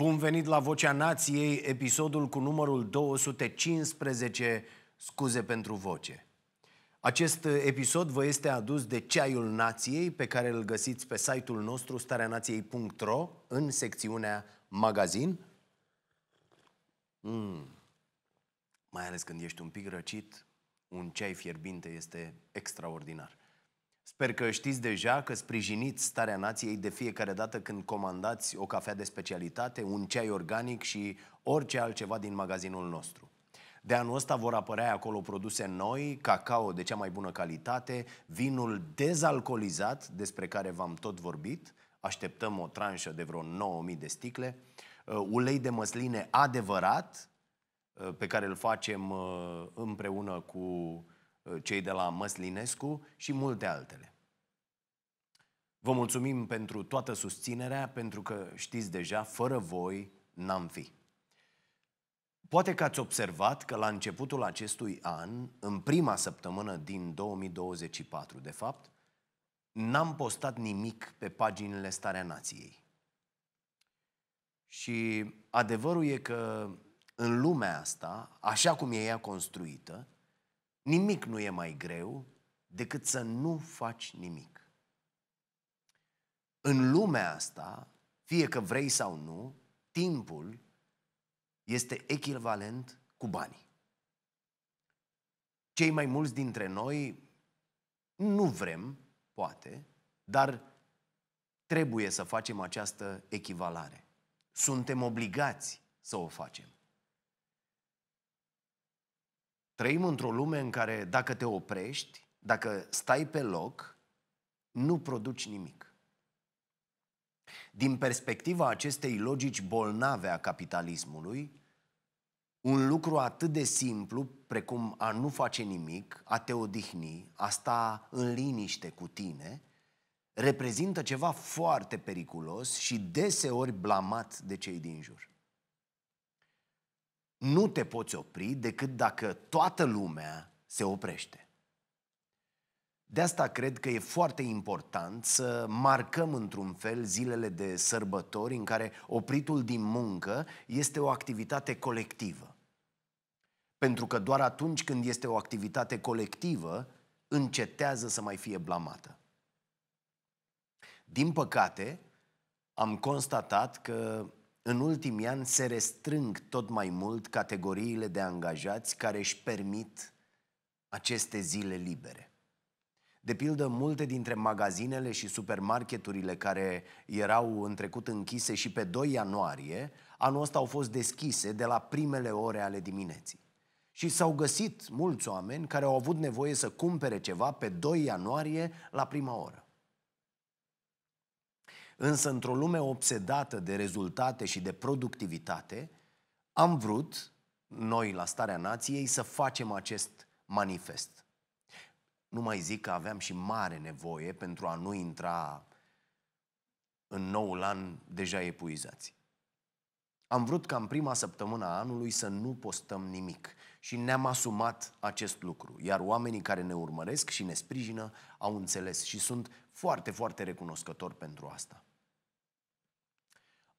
Bun venit la Vocea Nației, episodul cu numărul 215, scuze pentru voce. Acest episod vă este adus de Ceaiul Nației, pe care îl găsiți pe site-ul nostru stareanației.ro, în secțiunea Magazin. Mm. Mai ales când ești un pic răcit, un ceai fierbinte este extraordinar. Sper că știți deja că sprijiniți starea nației de fiecare dată când comandați o cafea de specialitate, un ceai organic și orice altceva din magazinul nostru. De anul ăsta vor apărea acolo produse noi, cacao de cea mai bună calitate, vinul dezalcoolizat, despre care v-am tot vorbit, așteptăm o tranșă de vreo 9000 de sticle, uh, ulei de măsline adevărat, uh, pe care îl facem uh, împreună cu Uh, cei de la Măslinescu și multe altele. Vă mulțumim pentru toată susținerea, pentru că știți deja, fără voi n-am fi. Poate că ați observat că la începutul acestui an, în prima săptămână din 2024, de fapt, n-am postat nimic pe paginile Starea Nației. Și adevărul e că în lumea asta, așa cum e ea construită, Nimic nu e mai greu decât să nu faci nimic. În lumea asta, fie că vrei sau nu, timpul este echivalent cu banii. Cei mai mulți dintre noi nu vrem, poate, dar trebuie să facem această echivalare. Suntem obligați să o facem. Trăim într-o lume în care dacă te oprești, dacă stai pe loc, nu produci nimic. Din perspectiva acestei logici bolnave a capitalismului, un lucru atât de simplu precum a nu face nimic, a te odihni, a sta în liniște cu tine, reprezintă ceva foarte periculos și deseori blamat de cei din jur nu te poți opri decât dacă toată lumea se oprește. De asta cred că e foarte important să marcăm într-un fel zilele de sărbători în care opritul din muncă este o activitate colectivă. Pentru că doar atunci când este o activitate colectivă, încetează să mai fie blamată. Din păcate, am constatat că în ultimii ani se restrâng tot mai mult categoriile de angajați care își permit aceste zile libere. De pildă, multe dintre magazinele și supermarketurile care erau în trecut închise și pe 2 ianuarie, anul ăsta au fost deschise de la primele ore ale dimineții. Și s-au găsit mulți oameni care au avut nevoie să cumpere ceva pe 2 ianuarie la prima oră. Însă, într-o lume obsedată de rezultate și de productivitate, am vrut, noi la starea nației, să facem acest manifest. Nu mai zic că aveam și mare nevoie pentru a nu intra în noul an deja epuizați. Am vrut ca în prima săptămână a anului să nu postăm nimic și ne-am asumat acest lucru, iar oamenii care ne urmăresc și ne sprijină au înțeles și sunt foarte, foarte recunoscători pentru asta.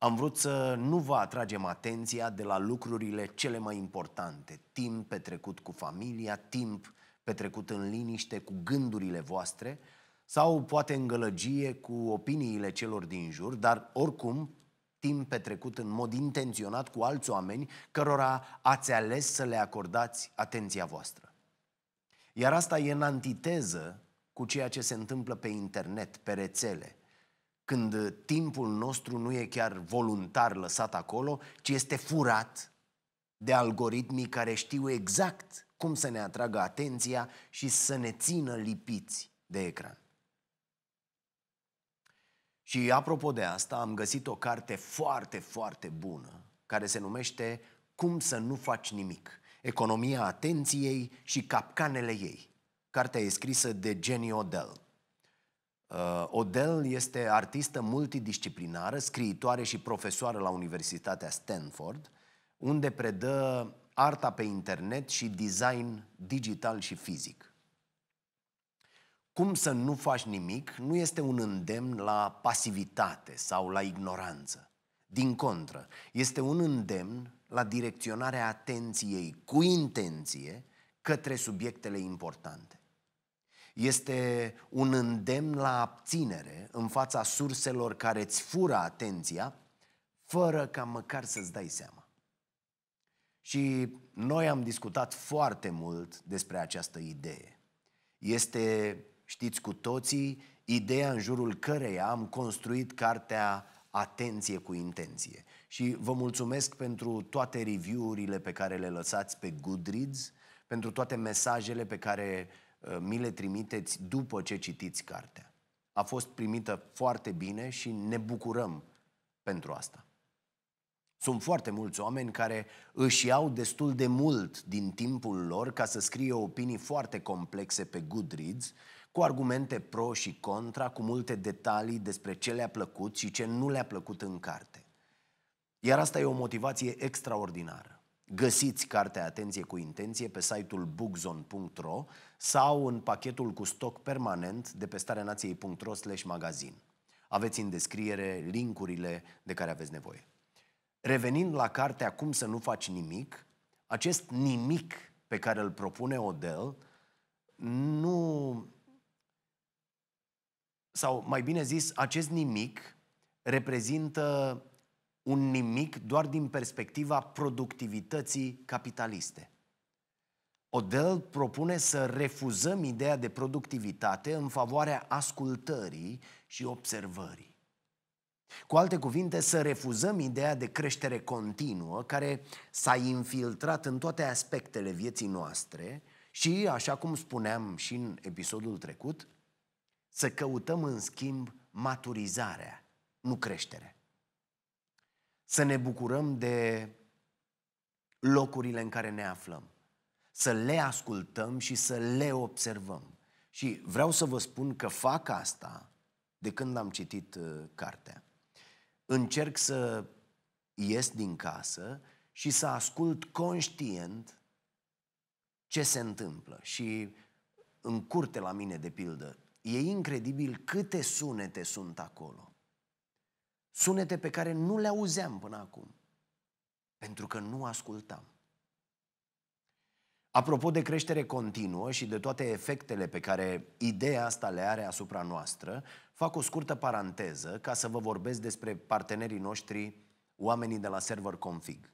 Am vrut să nu vă atragem atenția de la lucrurile cele mai importante. Timp petrecut cu familia, timp petrecut în liniște cu gândurile voastre sau poate în gălăgie cu opiniile celor din jur, dar oricum timp petrecut în mod intenționat cu alți oameni cărora ați ales să le acordați atenția voastră. Iar asta e în antiteză cu ceea ce se întâmplă pe internet, pe rețele – când uh, timpul nostru nu e chiar voluntar lăsat acolo, ci este furat de algoritmii care știu exact cum să ne atragă atenția și să ne țină lipiți de ecran. Și apropo de asta, am găsit o carte foarte, foarte bună, care se numește Cum să nu faci nimic. Economia atenției și capcanele ei. Cartea e scrisă de Jenny Odell. Uh, Odell este artistă multidisciplinară, scriitoare și profesoară la Universitatea Stanford, unde predă arta pe internet și design digital și fizic. Cum să nu faci nimic nu este un îndemn la pasivitate sau la ignoranță. Din contră, este un îndemn la direcționarea atenției cu intenție către subiectele importante este un îndemn la abținere în fața surselor care îți fură atenția, fără ca măcar să-ți dai seama. Și noi am discutat foarte mult despre această idee. Este, știți cu toții, ideea în jurul căreia am construit cartea Atenție cu intenție. Și vă mulțumesc pentru toate review-urile pe care le lăsați pe Goodreads, pentru toate mesajele pe care Uh, mi le trimiteți după ce citiți cartea. A fost primită foarte bine și ne bucurăm pentru asta. Sunt foarte mulți oameni care își iau destul de mult din timpul lor ca să scrie opinii foarte complexe pe Goodreads, cu argumente pro și contra, cu multe detalii despre ce le-a plăcut și ce nu le-a plăcut în carte. Iar asta e o motivație extraordinară. Găsiți cartea Atenție cu intenție pe site-ul bookzone.ro sau în pachetul cu stoc permanent de pe starenației.ro slash magazin. Aveți în descriere linkurile de care aveți nevoie. Revenind la cartea Cum să nu faci nimic, acest nimic pe care îl propune Odell nu... sau mai bine zis, acest nimic reprezintă un nimic doar din perspectiva productivității capitaliste. Odell propune să refuzăm ideea de productivitate în favoarea ascultării și observării. Cu alte cuvinte, să refuzăm ideea de creștere continuă care s-a infiltrat în toate aspectele vieții noastre și, așa cum spuneam și în episodul trecut, să căutăm în schimb maturizarea, nu creșterea să ne bucurăm de locurile în care ne aflăm, să le ascultăm și să le observăm. Și vreau să vă spun că fac asta de când am citit uh, cartea. Încerc să ies din casă și să ascult conștient ce se întâmplă. Și în curte la mine, de pildă, e incredibil câte sunete sunt acolo. Sunete pe care nu le auzeam până acum, pentru că nu ascultam. Apropo de creștere continuă și de toate efectele pe care ideea asta le are asupra noastră, fac o scurtă paranteză ca să vă vorbesc despre partenerii noștri, oamenii de la Server Config,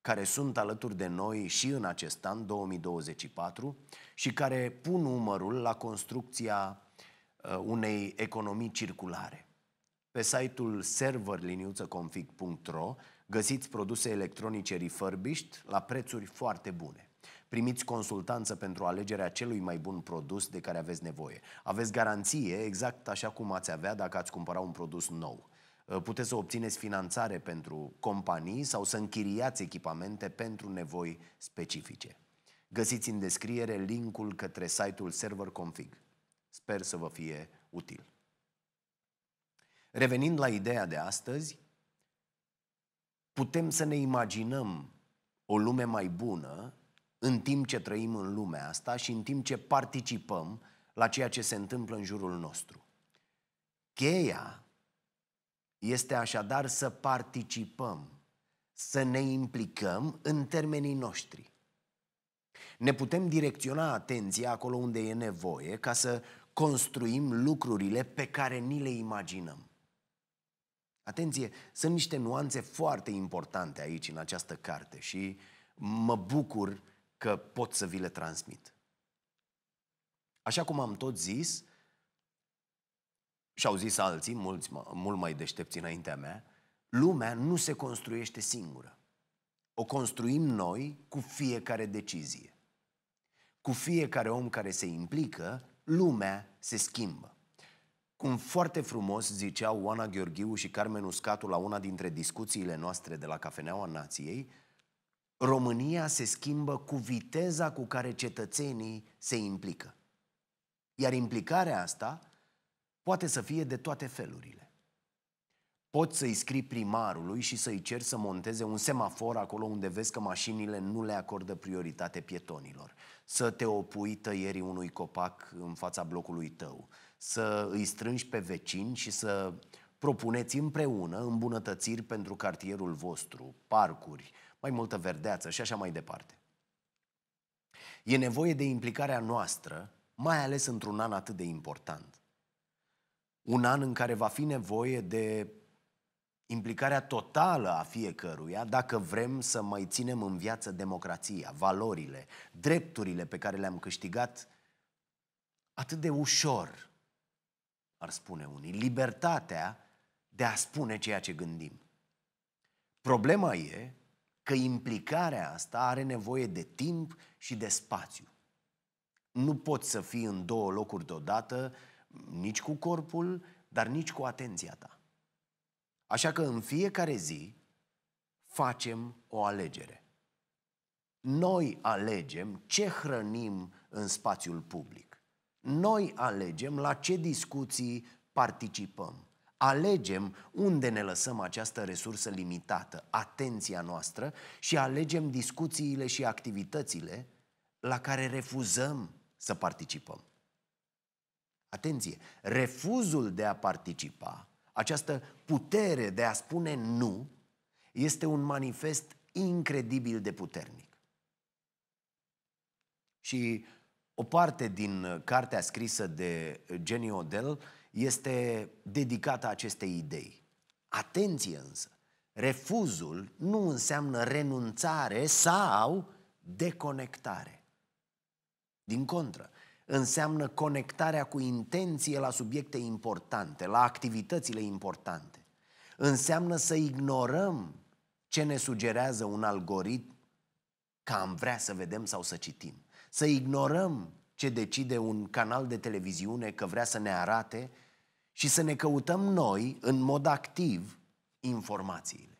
care sunt alături de noi și în acest an 2024 și care pun numărul la construcția uh, unei economii circulare. Pe site-ul serverliniuțaconfig.ro găsiți produse electronice refurbished la prețuri foarte bune. Primiți consultanță pentru alegerea celui mai bun produs de care aveți nevoie. Aveți garanție exact așa cum ați avea dacă ați cumpăra un produs nou. Ă, puteți să obțineți finanțare pentru companii sau să închiriați echipamente pentru nevoi specifice. Găsiți în descriere linkul către site-ul Server Config. Sper să vă fie util. Revenind la ideea de astăzi, putem să ne imaginăm o lume mai bună în timp ce trăim în lumea asta și în timp ce participăm la ceea ce se întâmplă în jurul nostru. Cheia este așadar să participăm, să ne implicăm în termenii noștri. Ne putem direcționa atenția acolo unde e nevoie ca să construim lucrurile pe care ni le imaginăm. Atenție, sunt niște nuanțe foarte importante aici, în această carte, și mă bucur că pot să vi le transmit. Așa cum am tot zis, și au zis alții, mulți, mult mai deștepți înaintea mea, lumea nu se construiește singură. O construim noi cu fiecare decizie. Cu fiecare om care se implică, lumea se schimbă. Cum foarte frumos ziceau Oana Gheorghiu și Carmen Uscatu la una dintre discuțiile noastre de la Cafeneaua Nației, România se schimbă cu viteza cu care cetățenii se implică. Iar implicarea asta poate să fie de toate felurile. Poți să-i scrii primarului și să-i ceri să monteze un semafor acolo unde vezi că mașinile nu le acordă prioritate pietonilor. Să te opui tăierii unui copac în fața blocului tău să îi strângi pe vecini și să propuneți împreună îmbunătățiri pentru cartierul vostru, parcuri, mai multă verdeață și așa mai departe. E nevoie de implicarea noastră, mai ales într-un an atât de important. Un an în care va fi nevoie de implicarea totală a fiecăruia dacă vrem să mai ținem în viață democrația, valorile, drepturile pe care le-am câștigat atât de ușor ar spune unii, libertatea de a spune ceea ce gândim. Problema e că implicarea asta are nevoie de timp și de spațiu. Nu poți să fii în două locuri deodată, nici cu corpul, dar nici cu atenția ta. Așa că în fiecare zi facem o alegere. Noi alegem ce hrănim în spațiul public. Noi alegem la ce discuții participăm. Alegem unde ne lăsăm această resursă limitată, atenția noastră, și alegem discuțiile și activitățile la care refuzăm să participăm. Atenție! Refuzul de a participa, această putere de a spune nu, este un manifest incredibil de puternic. Și o parte din uh, cartea scrisă de uh, Jenny Odell este dedicată acestei idei. Atenție însă! Refuzul nu înseamnă renunțare sau deconectare. Din contră, înseamnă conectarea cu intenție la subiecte importante, la activitățile importante. Înseamnă să ignorăm ce ne sugerează un algoritm ca am vrea să vedem sau să citim să ignorăm ce decide un canal de televiziune că vrea să ne arate și să ne căutăm noi, în mod activ, informațiile.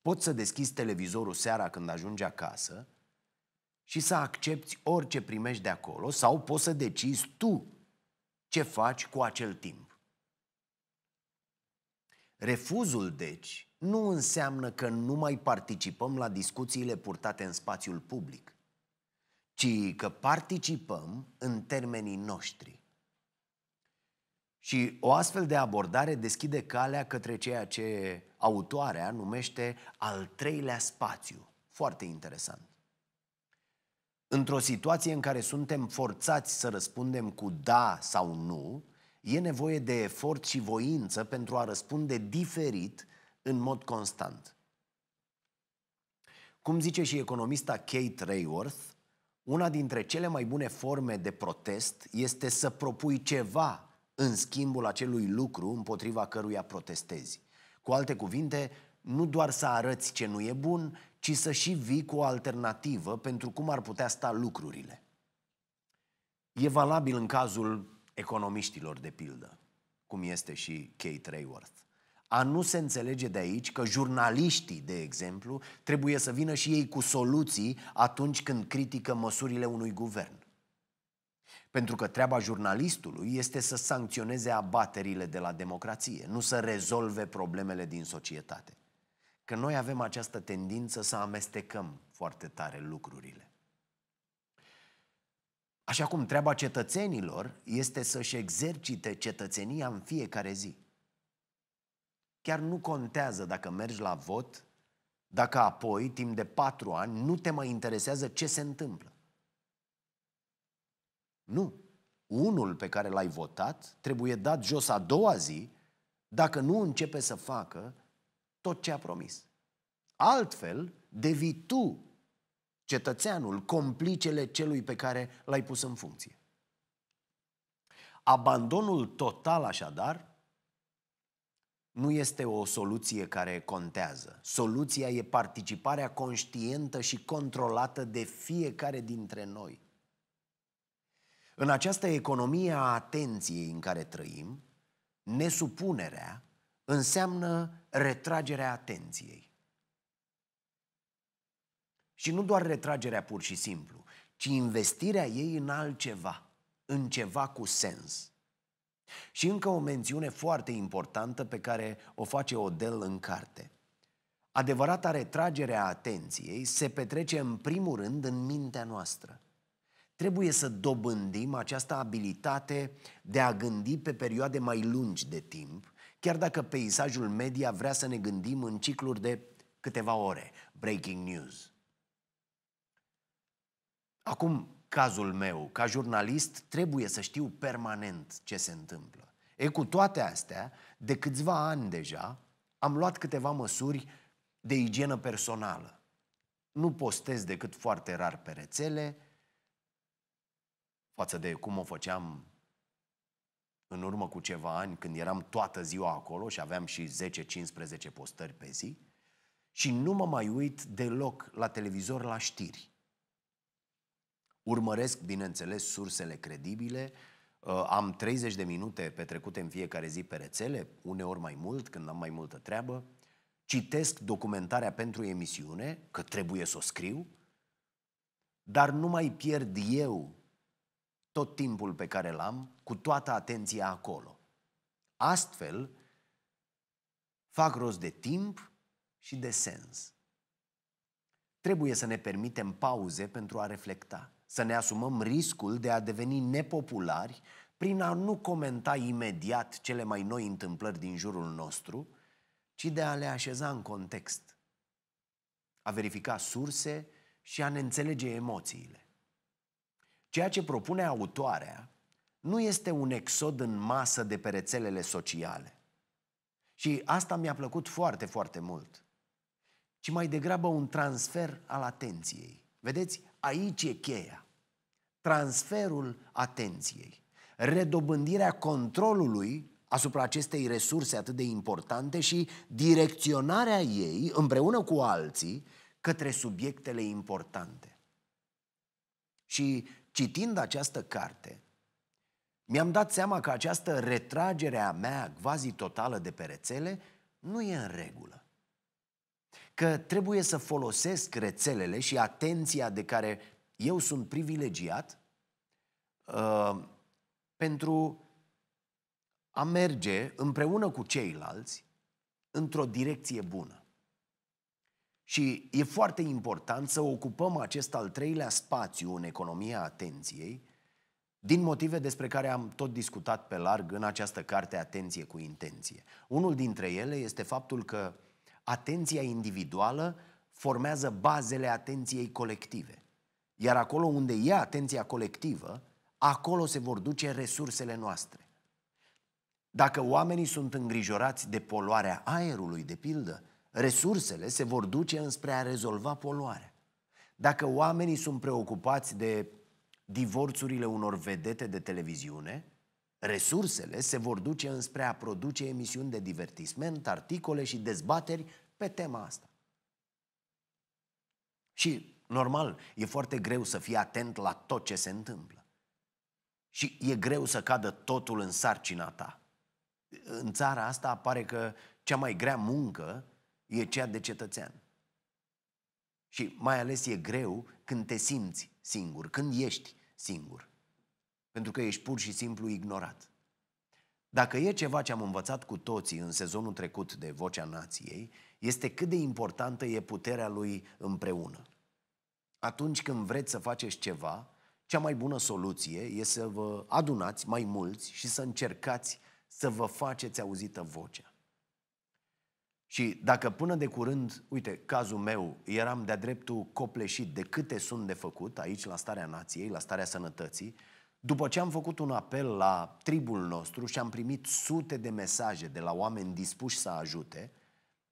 Poți să deschizi televizorul seara când ajungi acasă și să accepti orice primești de acolo sau poți să decizi tu ce faci cu acel timp. Refuzul, deci, nu înseamnă că nu mai participăm la discuțiile purtate în spațiul public ci că participăm în termenii noștri. Și o astfel de abordare deschide calea către ceea ce autoarea numește al treilea spațiu. Foarte interesant. Într-o situație în care suntem forțați să răspundem cu da sau nu, e nevoie de efort și voință pentru a răspunde diferit în mod constant. Cum zice și economista Kate Rayworth, una dintre cele mai bune forme de protest este să propui ceva în schimbul acelui lucru împotriva căruia protestezi. Cu alte cuvinte, nu doar să arăți ce nu e bun, ci să și vii cu o alternativă pentru cum ar putea sta lucrurile. E valabil în cazul economiștilor, de pildă, cum este și Kate Rayworth. A nu se înțelege de aici că jurnaliștii, de exemplu, trebuie să vină și ei cu soluții atunci când critică măsurile unui guvern. Pentru că treaba jurnalistului este să sancționeze abaterile de la democrație, nu să rezolve problemele din societate. Că noi avem această tendință să amestecăm foarte tare lucrurile. Așa cum treaba cetățenilor este să-și exercite cetățenia în fiecare zi. Chiar nu contează dacă mergi la vot, dacă apoi, timp de patru ani, nu te mai interesează ce se întâmplă. Nu. Unul pe care l-ai votat trebuie dat jos a doua zi dacă nu începe să facă tot ce a promis. Altfel, devii tu, cetățeanul, complicele celui pe care l-ai pus în funcție. Abandonul total, așadar, nu este o soluție care contează. Soluția e participarea conștientă și controlată de fiecare dintre noi. În această economie a atenției în care trăim, nesupunerea înseamnă retragerea atenției. Și nu doar retragerea pur și simplu, ci investirea ei în altceva, în ceva cu sens. Și încă o mențiune foarte importantă pe care o face Odell în carte. Adevărata retragere a atenției se petrece în primul rând în mintea noastră. Trebuie să dobândim această abilitate de a gândi pe perioade mai lungi de timp, chiar dacă peisajul media vrea să ne gândim în cicluri de câteva ore. Breaking news. Acum, cazul meu, ca jurnalist, trebuie să știu permanent ce se întâmplă. E cu toate astea, de câțiva ani deja, am luat câteva măsuri de igienă personală. Nu postez decât foarte rar pe rețele, față de cum o făceam în urmă cu ceva ani, când eram toată ziua acolo și aveam și 10-15 postări pe zi, și nu mă mai uit deloc la televizor la știri. Urmăresc, bineînțeles, sursele credibile, uh, am 30 de minute petrecute în fiecare zi pe rețele, uneori mai mult, când am mai multă treabă, citesc documentarea pentru emisiune, că trebuie să o scriu, dar nu mai pierd eu tot timpul pe care l am cu toată atenția acolo. Astfel, fac rost de timp și de sens. Trebuie să ne permitem pauze pentru a reflecta să ne asumăm riscul de a deveni nepopulari prin a nu comenta imediat cele mai noi întâmplări din jurul nostru, ci de a le așeza în context, a verifica surse și a ne înțelege emoțiile. Ceea ce propune autoarea nu este un exod în masă de pe rețelele sociale. Și asta mi-a plăcut foarte, foarte mult. Ci mai degrabă un transfer al atenției. Vedeți, Aici e cheia. Transferul atenției, redobândirea controlului asupra acestei resurse atât de importante și direcționarea ei împreună cu alții către subiectele importante. Și citind această carte, mi-am dat seama că această retragere a mea quasi totală de pe rețele nu e în regulă că trebuie să folosesc rețelele și atenția de care eu sunt privilegiat uh, pentru a merge împreună cu ceilalți într-o direcție bună. Și e foarte important să ocupăm acest al treilea spațiu în economia atenției, din motive despre care am tot discutat pe larg în această carte Atenție cu intenție. Unul dintre ele este faptul că atenția individuală formează bazele atenției colective. Iar acolo unde e atenția colectivă, acolo se vor duce resursele noastre. Dacă oamenii sunt îngrijorați de poluarea aerului, de pildă, resursele se vor duce înspre a rezolva poluarea. Dacă oamenii sunt preocupați de divorțurile unor vedete de televiziune, Resursele se vor duce înspre a produce emisiuni de divertisment, articole și dezbateri pe tema asta. Și, normal, e foarte greu să fii atent la tot ce se întâmplă. Și e greu să cadă totul în sarcina ta. În țara asta apare că cea mai grea muncă e cea de cetățean. Și mai ales e greu când te simți singur, când ești singur. Pentru că ești pur și simplu ignorat. Dacă e ceva ce am învățat cu toții în sezonul trecut de Vocea Nației, este cât de importantă e puterea lui împreună. Atunci când vreți să faceți ceva, cea mai bună soluție e să vă adunați mai mulți și să încercați să vă faceți auzită vocea. Și dacă până de curând, uite, cazul meu, eram de-a dreptul copleșit de câte sunt de făcut aici la starea nației, la starea sănătății, după ce am făcut un apel la tribul nostru și am primit sute de mesaje de la oameni dispuși să ajute,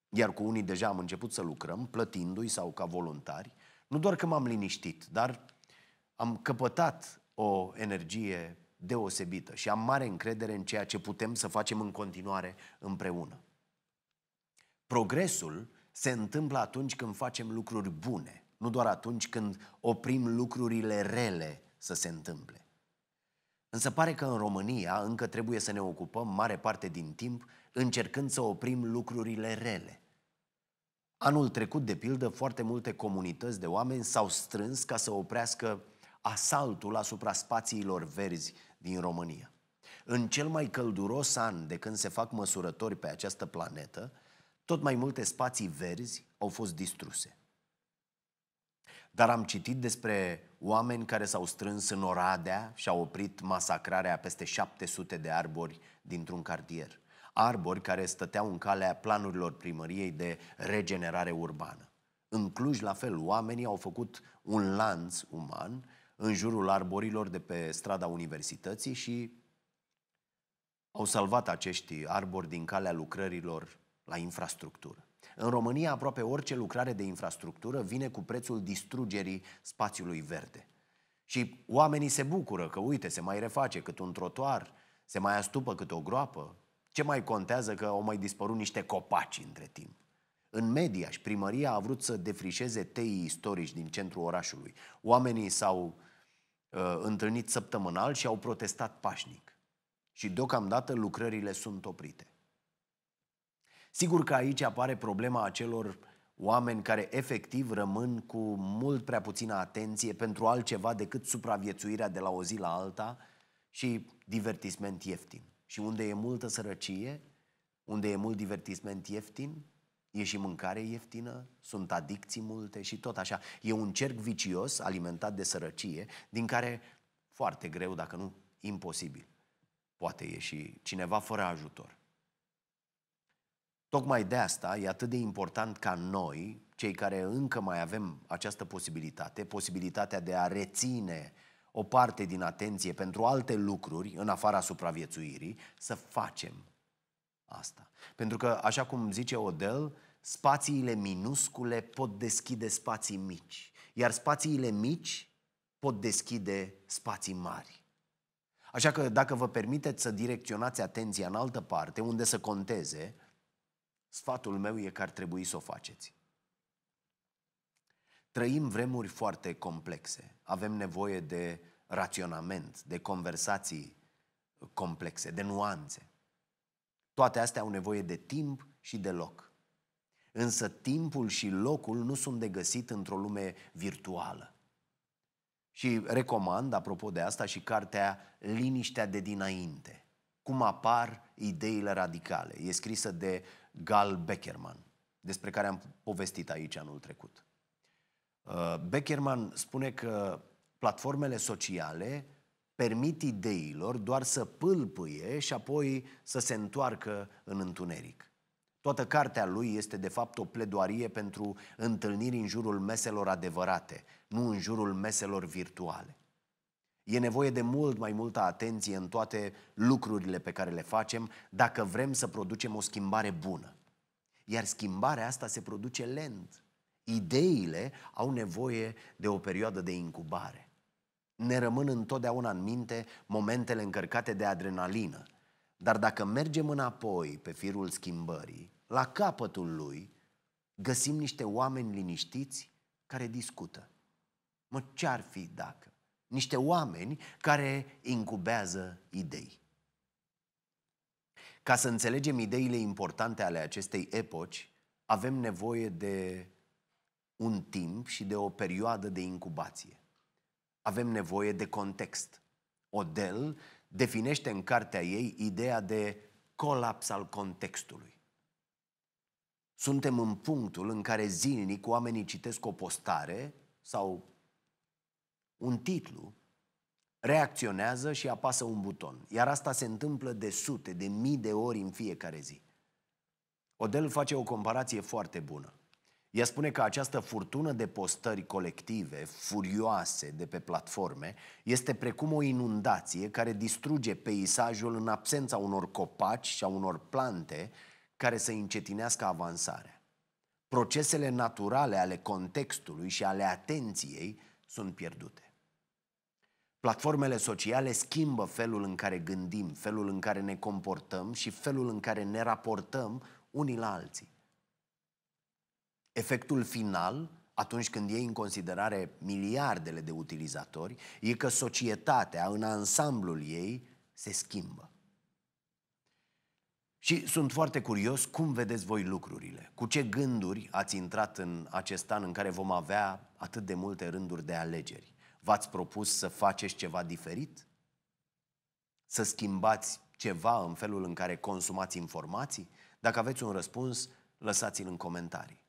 iar cu unii deja am început să lucrăm, plătindu-i sau ca voluntari, nu doar că m-am liniștit, dar am căpătat o energie deosebită și am mare încredere în ceea ce putem să facem în continuare împreună. Progresul se întâmplă atunci când facem lucruri bune, nu doar atunci când oprim lucrurile rele să se întâmple. Însă pare că în România încă trebuie să ne ocupăm mare parte din timp încercând să oprim lucrurile rele. Anul trecut, de pildă, foarte multe comunități de oameni s-au strâns ca să oprească asaltul asupra spațiilor verzi din România. În cel mai călduros an de când se fac măsurători pe această planetă, tot mai multe spații verzi au fost distruse. Dar am citit despre oameni care s-au strâns în Oradea și au oprit masacrarea peste 700 de arbori dintr-un cartier. Arbori care stăteau în calea planurilor primăriei de regenerare urbană. În Cluj, la fel, oamenii au făcut un lanț uman în jurul arborilor de pe strada universității și au salvat acești arbori din calea lucrărilor la infrastructură. În România, aproape orice lucrare de infrastructură vine cu prețul distrugerii spațiului verde. Și oamenii se bucură că, uite, se mai reface cât un trotuar, se mai astupă cât o groapă. Ce mai contează că au mai dispărut niște copaci între timp? În media și primăria a vrut să defrișeze teii istorici din centrul orașului. Oamenii s-au uh, întâlnit săptămânal și au protestat pașnic. Și deocamdată lucrările sunt oprite. Sigur că aici apare problema acelor oameni care efectiv rămân cu mult prea puțină atenție pentru altceva decât supraviețuirea de la o zi la alta și divertisment ieftin. Și unde e multă sărăcie, unde e mult divertisment ieftin, e și mâncare ieftină, sunt adicții multe și tot așa. E un cerc vicios alimentat de sărăcie, din care foarte greu, dacă nu imposibil, poate ieși cineva fără ajutor. Tocmai de asta e atât de important ca noi, cei care încă mai avem această posibilitate, posibilitatea de a reține o parte din atenție pentru alte lucruri în afara supraviețuirii, să facem asta. Pentru că, așa cum zice Odell, spațiile minuscule pot deschide spații mici, iar spațiile mici pot deschide spații mari. Așa că dacă vă permiteți să direcționați atenția în altă parte, unde să conteze, Sfatul meu e că ar trebui să o faceți. Trăim vremuri foarte complexe. Avem nevoie de raționament, de conversații complexe, de nuanțe. Toate astea au nevoie de timp și de loc. Însă timpul și locul nu sunt de găsit într-o lume virtuală. Și recomand, apropo de asta, și cartea Liniștea de dinainte. Cum apar ideile radicale. E scrisă de Gal Beckerman, despre care am povestit aici anul trecut. Uh, Beckerman spune că platformele sociale permit ideilor doar să pâlpâie și apoi să se întoarcă în întuneric. Toată cartea lui este de fapt o pledoarie pentru întâlniri în jurul meselor adevărate, nu în jurul meselor virtuale. E nevoie de mult mai multă atenție în toate lucrurile pe care le facem dacă vrem să producem o schimbare bună. Iar schimbarea asta se produce lent. Ideile au nevoie de o perioadă de incubare. Ne rămân întotdeauna în minte momentele încărcate de adrenalină. Dar dacă mergem înapoi pe firul schimbării, la capătul lui, găsim niște oameni liniștiți care discută. Mă, ce-ar fi dacă? niște oameni care incubează idei. Ca să înțelegem ideile importante ale acestei epoci, avem nevoie de un timp și de o perioadă de incubație. Avem nevoie de context. Odell definește în cartea ei ideea de colaps al contextului. Suntem în punctul în care zilnic oamenii citesc o postare sau un titlu, reacționează și apasă un buton. Iar asta se întâmplă de sute, de mii de ori în fiecare zi. Odel face o comparație foarte bună. Ea spune că această furtună de postări colective, furioase, de pe platforme, este precum o inundație care distruge peisajul în absența unor copaci și a unor plante care să încetinească avansarea. Procesele naturale ale contextului și ale atenției sunt pierdute. Platformele sociale schimbă felul în care gândim, felul în care ne comportăm și felul în care ne raportăm unii la alții. Efectul final, atunci când iei în considerare miliardele de utilizatori, e că societatea în ansamblul ei se schimbă. Și sunt foarte curios cum vedeți voi lucrurile. Cu ce gânduri ați intrat în acest an în care vom avea atât de multe rânduri de alegeri? V-ați propus să faceți ceva diferit? Să schimbați ceva în felul în care consumați informații? Dacă aveți un răspuns, lăsați-l în comentarii.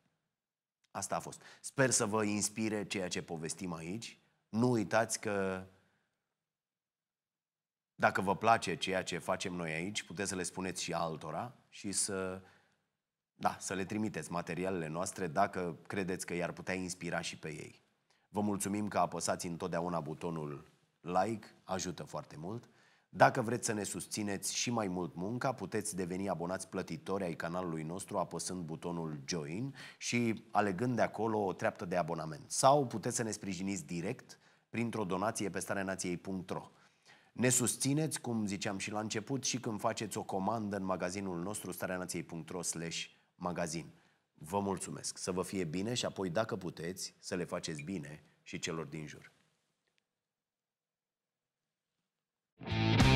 Asta a fost. Sper să vă inspire ceea ce povestim aici. Nu uitați că dacă vă place ceea ce facem noi aici, puteți să le spuneți și altora și să, da, să le trimiteți materialele noastre dacă credeți că i-ar putea inspira și pe ei. Vă mulțumim că apăsați întotdeauna butonul like, ajută foarte mult. Dacă vreți să ne susțineți și mai mult munca, puteți deveni abonați plătitori ai canalului nostru apăsând butonul Join și alegând de acolo o treaptă de abonament. Sau puteți să ne sprijiniți direct printr-o donație pe starenației.ro. Ne susțineți, cum ziceam și la început, și când faceți o comandă în magazinul nostru starenației.ro magazin. Vă mulțumesc. Să vă fie bine și apoi, dacă puteți, să le faceți bine și celor din jur. thank you